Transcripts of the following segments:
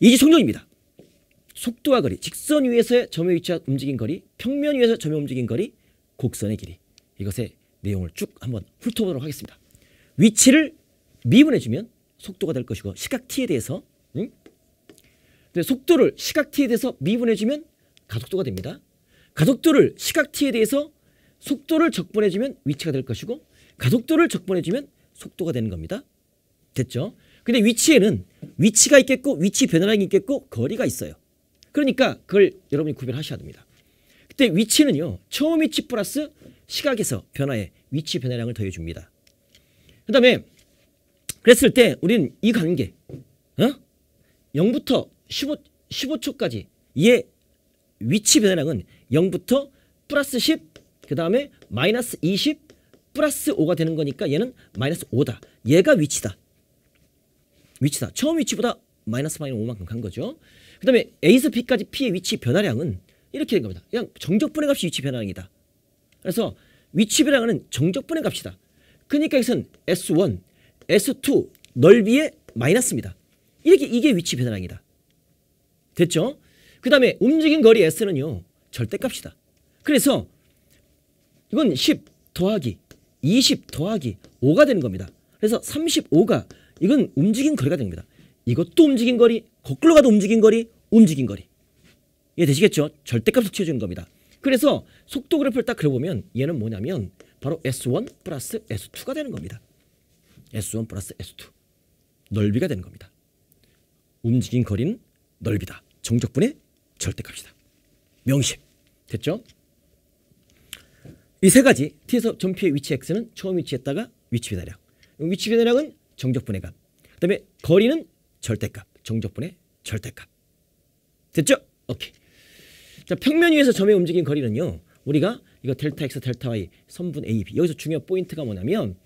이지 성령입니다. 속도와 거리, 직선 위에서의 점의 위치와 움직인 거리, 평면 위에서 점의 움직인 거리, 곡선의 길이. 이것의 내용을 쭉 한번 훑어보도록 하겠습니다. 위치를 미분해주면 속도가 될 것이고 시각 t에 대해서 응? 근데 속도를 시각 t에 대해서 미분해주면 가속도가 됩니다. 가속도를 시각 t에 대해서 속도를 적분해주면 위치가 될 것이고 가속도를 적분해주면 속도가 되는 겁니다. 됐죠? 근데 위치에는 위치가 있겠고 위치 변화량이 있겠고 거리가 있어요. 그러니까 그걸 여러분이 구별하셔야 됩니다. 그때 위치는요. 처음 위치 플러스 시각에서 변화에 위치 변화량을 더해줍니다. 그 다음에 그랬을 때 우리는 이 관계 어? 0부터 15, 15초까지 이의 위치 변화량은 0부터 플러스 10, 그 다음에 마이너스 20, 플러스 5가 되는 거니까 얘는 마이너스 5다. 얘가 위치다. 위치다. 처음 위치보다 마이너스 마이너스 5만큼 간 거죠. 그 다음에 A에서 B까지 P의 위치 변화량은 이렇게 된 겁니다. 그냥 정적분의 값이 위치 변화량이다. 그래서 위치 변화량은 정적분의 값이다. 그러니까 이것은 S1, S2 넓이의 마이너스입니다. 이렇게 이게 위치 변화량이다. 됐죠? 그 다음에 움직인 거리 S는요. 절대값이다. 그래서 이건 10 더하기 20 더하기 5가 되는 겁니다. 그래서 35가 이건 움직인 거리가 됩니다. 이것도 움직인 거리, 거꾸로 가도 움직인 거리, 움직인 거리. 이해되시겠죠? 절대값을 치워주는 겁니다. 그래서 속도 그래프를 딱 그려보면 얘는 뭐냐면 바로 S1 플러스 S2가 되는 겁니다. S1 플러스 S2. 넓이가 되는 겁니다. 움직인 거리는 넓이다. 정적분의 절대값이다. 명심. 됐죠? 이 세 가지 T에서 점표의 위치 X는 처음 위치했다가 위치 배달량 위치 배달량은 정적분의 값. 그 다음에 거리는 절대값. 정적분의 절대값. 됐죠? 오케이. 자, 평면 위에서 점의 움직인 거리는요. 우리가 이거 델타 x 델타 y 선분 a b 여기서 중요한 포인트가 뭐냐면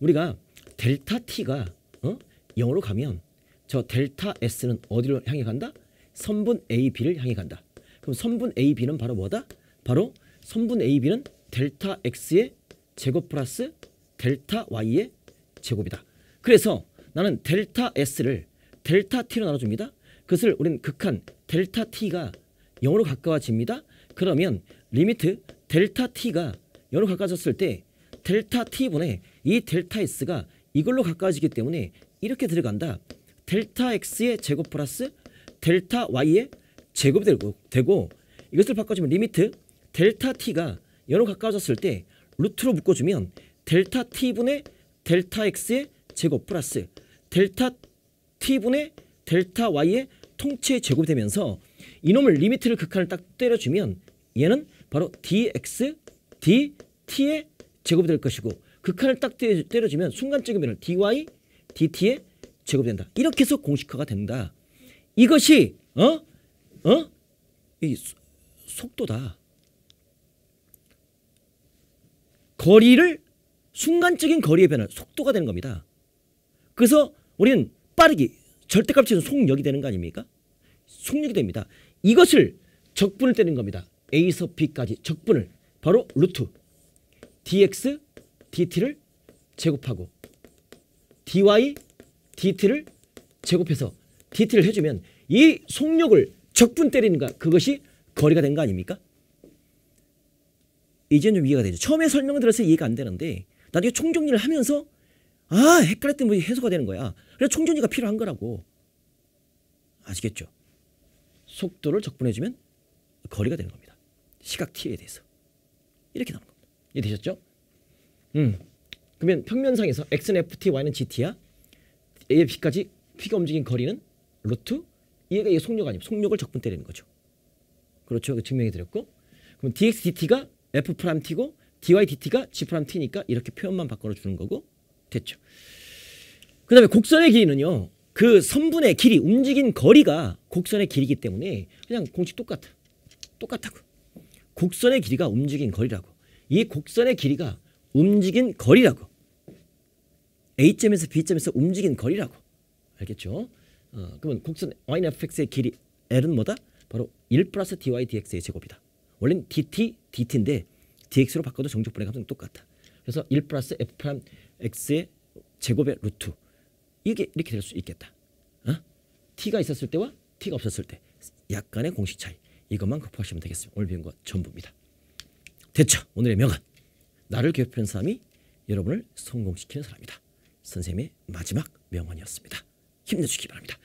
우리가 델타 t가 어? 0으로 가면 저 델타 s는 어디로 향해 간다? 선분 a b를 향해 간다. 그럼 선분 a b는 바로 뭐다? 바로 선분 a b는 델타 x의 제곱 플러스 델타 y의 제곱이다. 그래서 나는 델타 S를 델타 T로 나눠줍니다. 그것을 우리는 극한 델타 T가 0으로 가까워집니다. 그러면 리미트 델타 T가 0으로 가까워졌을 때 델타 T분의 이 델타 S가 이걸로 가까워지기 때문에 이렇게 들어간다. 델타 X의 제곱 플러스 델타 Y의 제곱이 되고, 되고 이것을 바꿔주면 리미트 델타 T가 0으로 가까워졌을 때 루트로 묶어주면 델타 T분의 델타 X의 제곱 플러스 델타 t분의 델타 y의 통째 제곱이 되면서 이놈을 리미트를 극한을 딱 때려주면 얘는 바로 dx dt의 제곱이 될 것이고 극한을 딱 때려주면 순간적인 변화 dy dt의 제곱이 된다. 이렇게 해서 공식화가 된다. 이것이 어? 어? 이 속도다. 거리를 순간적인 거리의 변화, 속도가 되는 겁니다. 그래서 우리는 빠르게 절대값에서 속력이 되는 거 아닙니까? 속력이 됩니다. 이것을 적분을 때는 겁니다. A에서 B까지 적분을 바로 루트 dx dt를 제곱하고 dy dt를 제곱해서 dt를 해주면 이 속력을 적분 때리는 거 그것이 거리가 된 거 아닙니까? 이제는 좀 이해가 되죠. 처음에 설명을 들어서 이해가 안 되는데 나중에 총정리를 하면서 아 헷갈렸던 뭐 해소가 되는 거야. 그래서 총전이가 필요한 거라고. 아시겠죠? 속도를 적분해주면 거리가 되는 겁니다. 시각 t에 대해서. 이렇게 나오는 겁니다. 이해되셨죠? 음. 그러면 평면상에서 x는 ft, y는 gt야. a에 b까지 p가 움직인 거리는 루트 얘가 얘 속력 아니면 속력을 적분 때리는 거죠. 그렇죠. 그 증명해 드렸고. 그럼 dx dt가 f 프라 t고 dy dt가 g 프라 t니까 이렇게 표현만 바꿔 주는 거고 됐죠. 그 다음에 곡선의 길이는요. 그 선분의 길이 움직인 거리가 곡선의 길이기 때문에 그냥 공식 똑같아. 똑같다고. 곡선의 길이가 움직인 거리라고. 이 곡선의 길이가 움직인 거리라고. A점에서 B점에서 움직인 거리라고. 알겠죠? 어, 그러면 곡선 y fx의 길이 l은 뭐다? 바로 1 플러스 dy dx의 제곱이다. 원래는 dt, dt인데 dx로 바꿔도 정적분의 값은 똑같다. 그래서 1 플러스 f 프라임 x의 제곱의 루트 이게 이렇게 될 수 있겠다. 어? t가 있었을 때와 t가 없었을 때 약간의 공식 차이 이것만 극복하시면 되겠습니다. 오늘 배운 거 전부입니다. 대처 오늘의 명언 나를 괴롭히는 사람이 여러분을 성공시키는 사람이다. 선생님의 마지막 명언이었습니다. 힘내주시기 바랍니다.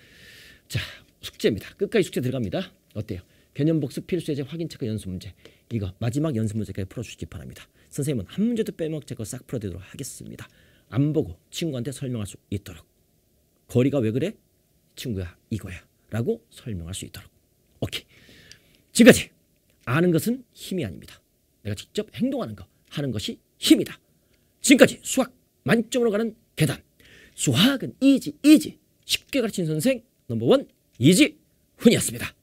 자 숙제입니다. 끝까지 숙제 들어갑니다. 어때요? 변연복습 필수 예제 확인 체크 연습 문제 이거 마지막 연습 문제까지 풀어주시기 바랍니다. 선생님은 한 문제도 빼먹 제거 싹 풀어드리도록 하겠습니다. 안 보고 친구한테 설명할 수 있도록 거리가 왜 그래? 친구야 이거야 라고 설명할 수 있도록 오케이 지금까지 아는 것은 힘이 아닙니다. 내가 직접 행동하는 거 하는 것이 힘이다. 지금까지 수학 만점으로 가는 계단 수학은 이지 이지 쉽게 가르친 선생 넘버원 이지훈이었습니다.